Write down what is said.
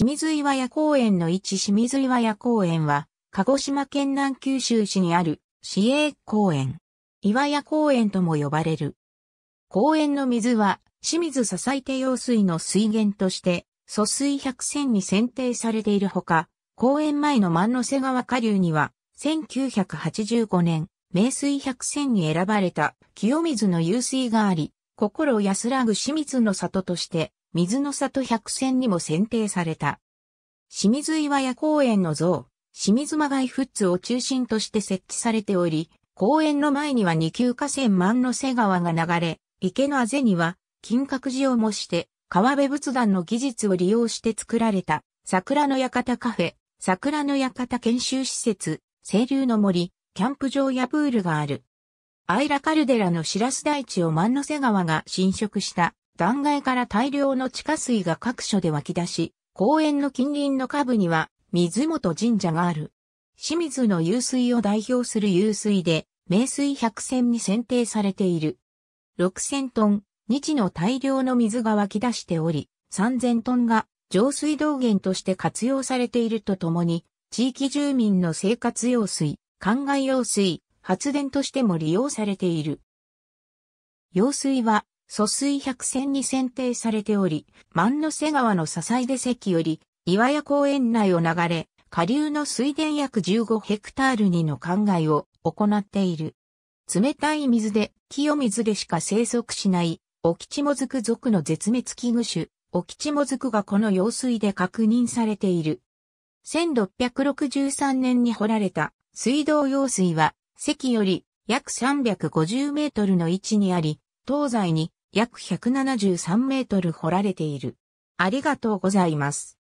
清水岩屋公園の位置清水岩屋公園は、鹿児島県南九州市にある市営公園。岩屋公園とも呼ばれる。公園の水は、清水支え手用水の水源として、疎水百選に選定されているほか、公園前の万之瀬川下流には、1985年、名水百選に選ばれた清水の湧水があり、心安らぐ清水の里として水の里百選にも選定された。清水岩屋公園の像、清水間フ富津を中心として設置されており、公園の前には二級河川万の瀬川が流れ、池のあぜには、金閣寺を模して、川辺仏壇の技術を利用して作られた、桜の館カフェ、桜の館研修施設、清流の森、キャンプ場やプールがある。アイラカルデラのシラス台地を万の瀬川が侵食した断崖から大量の地下水が各所で湧き出し、公園の近隣の下部には水元神社がある。清水の湧水を代表する湧水で、名水百選に選定されている。6000トン、日の大量の水が湧き出しており、3000トンが浄水道源として活用されているとともに、地域住民の生活用水、灌漑用水、発電としても利用されている。用水は疎水百選に選定されており、万之瀬川の支えで関より、岩屋公園内を流れ、下流の水田約15ヘクタールにの灌漑を行っている。冷たい水で、清水でしか生息しない、オキチモズク属の絶滅危惧種、オキチモズクがこの用水で確認されている。1663年に掘られた水道用水は、関より約350メートルの位置にあり、東西に約173メートル掘られている。ありがとうございます。